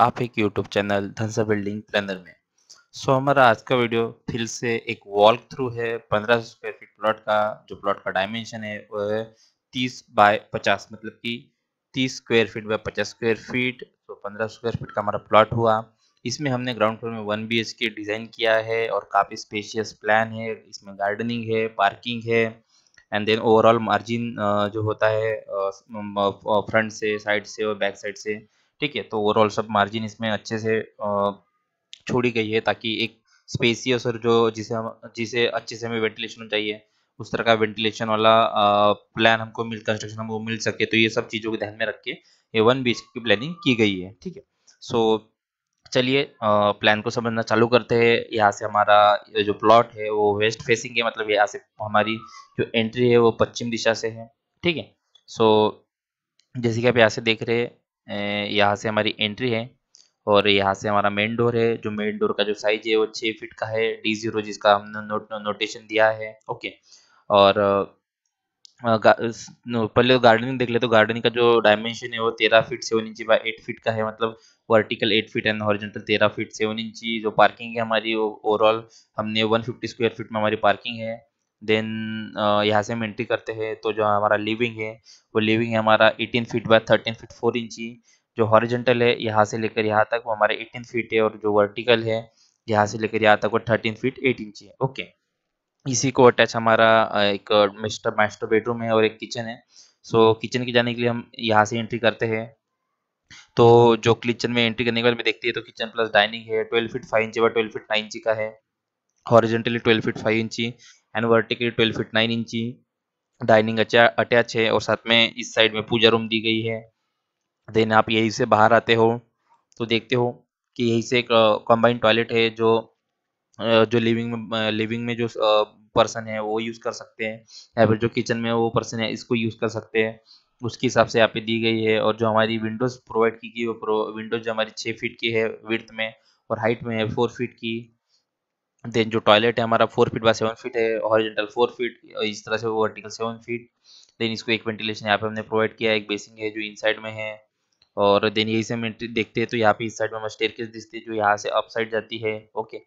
आप एक YouTube channel धनसा बिल्डिंग प्लानर में सो हमारा आज का वीडियो फिर से एक वॉक थ्रू है 1500 स्क्वायर फीट प्लॉट का जो प्लॉट का डायमेंशन है वो है तीस बाय पचास मतलब कि 30 square feet by 50 square feet तो 1500 स्क्वायर फीट का हमारा प्लॉट हुआ इसमें हमने ग्राउंड फ्लोर में वन बी डिज़ाइन किया है और काफ़ी स्पेशियस प्लान है इसमें गार्डनिंग है पार्किंग है एंड देन ओवरऑल मार्जिन जो होता है फ्रंट से साइड से और बैक साइड से ठीक है तो ओवरऑल सब मार्जिन इसमें अच्छे से छोड़ी गई है ताकि एक स्पेसियस और जो जिसे हम जिसे अच्छे से हमें वेंटिलेशन चाहिए उस तरह का वेंटिलेशन वाला प्लान हमको मिल कंस्ट्रक्शन हमको मिल सके तो ये सब चीज़ों को ध्यान में रख के ये वन बी की प्लानिंग की गई है ठीक है सो चलिए प्लान को समझना चालू करते हैं यहाँ से हमारा जो प्लॉट है वो वेस्ट फेसिंग है मतलब यहाँ से हमारी जो एंट्री है वो पश्चिम दिशा से है ठीक है सो जैसे कि आप यहाँ से देख रहे हैं यहाँ से हमारी एंट्री है और यहाँ से हमारा मेन डोर है जो मेन डोर का जो साइज है वो छः फीट का है डी जीरो जिसका हमने नोट नोटेशन दिया है ओके और पहले गार्डनिंग तो देख ले तो गार्डनिंग का जो डायमेंशन है वो तेरह feet seven inch by eight feet का है मतलब vertical eight feet and horizontal तेरह फीट सेवन इंची जो पार्किंग है हमारी ओवरऑल हमने वन फिफ्टी स्क्वायर फीट में हमारी पार्किंग है देन यहाँ से हम एंट्री करते हैं तो जो हमारा लिविंग है वो लिविंग है हमारा 18 फीट बाय 13 फीट 4 इंची जो हॉरिजेंटल है यहाँ से लेकर यहाँ तक वो हमारे 18 फीट है और जो वर्टिकल है यहाँ से लेकर यहाँ तक वो 13 फीट 8 इंची है ओके इसी को अटैच हमारा एक मिस्टर मास्टर बेडरूम है और एक किचन है सो किचन के जाने के लिए हम यहाँ से एंट्री करते हैं तो जो किचन में एंट्री करने के बाद में देखते हैं तो किचन प्लस डाइनिंग है ट्वेल्व फीट फाइव इंची व ट्वेल्व फीट नाइन इंची का है हॉरिजेंटली 12 फीट 5 इंची एंड वर्टिकली 12 फीट 9 इंची डाइनिंग अटैच है और साथ में इस साइड में पूजा रूम दी गई है देन आप यहीं से बाहर आते हो तो देखते हो कि यहीं से एक कंबाइंड टॉयलेट है जो जो लिविंग में लिविंग में जो पर्सन है वो यूज़ कर सकते हैं या फिर जो किचन में वो पर्सन है इसको यूज़ कर सकते हैं उसके हिसाब से यहाँ पे दी गई है और जो हमारी विंडोज़ प्रोवाइड की गई है विंडोज जो हमारी छः फीट की है विर्थ में और हाइट में है फोर फीट की देन जो टॉयलेट है हमारा four feet by seven feet है हॉरिजेंटल फोर फीट इस तरह से वो वर्टिकल सेवन फीट देन इसको एक वेंटिलेशन यहाँ पे हमने प्रोवाइड किया एक बेसिंग है जो इनसाइड में है और देन यही से हम देखते हैं तो यहाँ पे इस साइड में स्टेयर केस दिखते हैं जो यहाँ से अप साइड जाती है ओके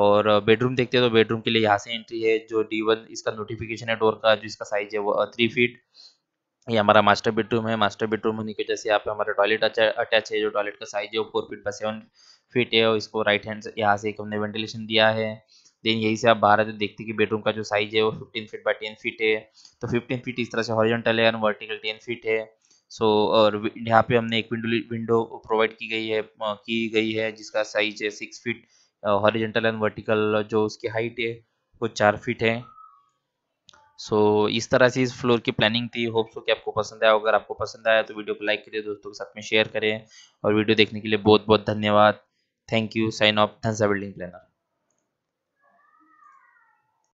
और बेडरूम देखते हैं तो बेडरूम के लिए यहाँ से एंट्री है जो डी वन इसका नोटिफिकेशन है डोर का जो इसका साइज है वो थ्री uh, फीट ये हमारा मास्टर बेडरूम है मास्टर बेडरूम होने की वजह से यहाँ पे हमारा टॉयलेट अटैच है जो टॉयलेट का साइज है वो four feet by seven feet है और इसको राइट हैंड से यहाँ से एक हमने वेंटिलेशन दिया है देन यही से आप बाहर आते देखते कि बेडरूम का जो साइज है वो fifteen feet by ten feet है तो फिफ्टीन फीट इस तरह से हॉरिजेंटल है और वर्टिकल टेन फीट है सो so, और यहाँ पे हमने एक विंडो विंडो प्रोवाइड की गई है की गई है जिसका साइज है six feet horizontal and vertical जो उसकी हाइट है वो चार फीट है सो so, इस तरह से इस फ्लोर की प्लानिंग थी होप सो कि आपको पसंद आया अगर आपको पसंद आया तो वीडियो को लाइक करें दोस्तों के साथ में शेयर करें और वीडियो देखने के लिए बहुत बहुत धन्यवाद Thank you. Sign off. Thanks, Building Planner.